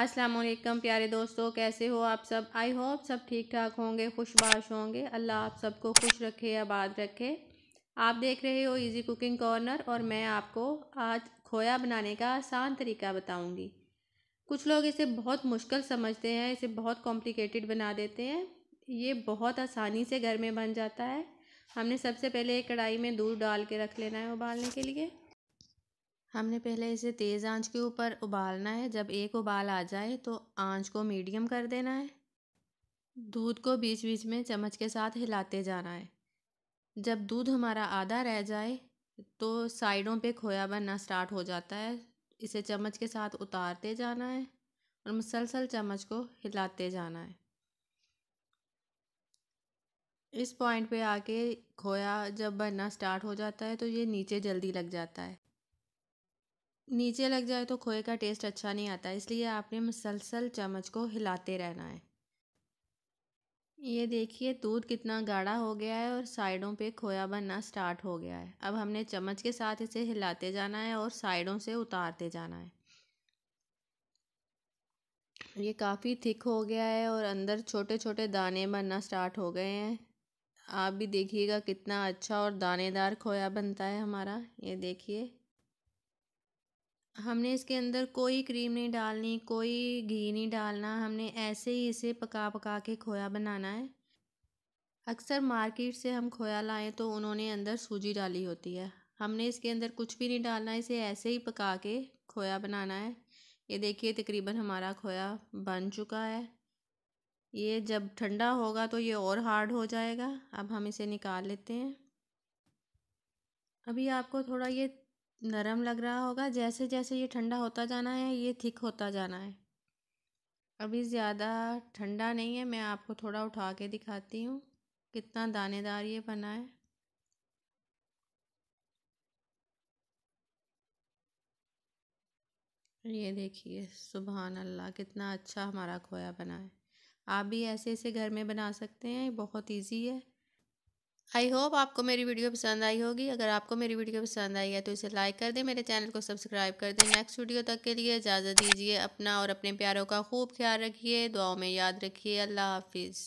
अस्सलाम वालेकुम प्यारे दोस्तों कैसे हो आप सब आई होप सब ठीक ठाक होंगे खुशबाश होंगे अल्लाह आप सबको खुश रखे आबाद रखे आप देख रहे हो इजी कुकिंग कॉर्नर और मैं आपको आज खोया बनाने का आसान तरीका बताऊंगी कुछ लोग इसे बहुत मुश्किल समझते हैं इसे बहुत कॉम्प्लिकेटेड बना देते हैं ये बहुत आसानी से घर में बन जाता है हमने सबसे पहले एक कढ़ाई में दूध डाल के रख लेना है उबालने के लिए हमने पहले इसे तेज़ आंच के ऊपर उबालना है जब एक उबाल आ जाए तो आंच को मीडियम कर देना है दूध को बीच बीच में चम्मच के साथ हिलाते जाना है जब दूध हमारा आधा रह जाए तो साइडों पे खोया बनना स्टार्ट हो जाता है इसे चम्मच के साथ उतारते जाना है और मुसलसल चम्मच को हिलाते जाना है इस पॉइंट पे आके खोया जब बनना स्टार्ट हो जाता है तो ये नीचे जल्दी लग जाता है नीचे लग जाए तो खोए का टेस्ट अच्छा नहीं आता इसलिए आपने मुसलसल चम्मच को हिलाते रहना है ये देखिए दूध कितना गाढ़ा हो गया है और साइडों पे खोया बनना स्टार्ट हो गया है अब हमने चम्मच के साथ इसे हिलाते जाना है और साइडों से उतारते जाना है ये काफ़ी थिक हो गया है और अंदर छोटे छोटे दाने बनना स्टार्ट हो गए हैं आप भी देखिएगा कितना अच्छा और दानेदार खोया बनता है हमारा ये देखिए हमने इसके अंदर कोई क्रीम नहीं डालनी कोई घी नहीं डालना हमने ऐसे ही इसे पका पका के खोया बनाना है अक्सर मार्केट से हम खोया लाएं तो उन्होंने अंदर सूजी डाली होती है हमने इसके अंदर कुछ भी नहीं डालना इसे ऐसे ही पका के खोया बनाना है ये देखिए तकरीबन हमारा खोया बन चुका है ये जब ठंडा होगा तो ये और हार्ड हो जाएगा अब हम इसे निकाल लेते हैं अभी आपको थोड़ा ये नरम लग रहा होगा जैसे जैसे ये ठंडा होता जाना है ये थिक होता जाना है अभी ज़्यादा ठंडा नहीं है मैं आपको थोड़ा उठा के दिखाती हूँ कितना दानेदार ये बना है ये देखिए सुबहान अल्लाह कितना अच्छा हमारा खोया बना है आप भी ऐसे ऐसे घर में बना सकते हैं बहुत इजी है आई होप आपको मेरी वीडियो पसंद आई होगी अगर आपको मेरी वीडियो पसंद आई है तो इसे लाइक कर दें मेरे चैनल को सब्सक्राइब कर दें नेक्स्ट वीडियो तक के लिए इजाज़त दीजिए अपना और अपने प्यारों का खूब ख्याल रखिए दुआओं में याद रखिए अल्लाह हाफिज़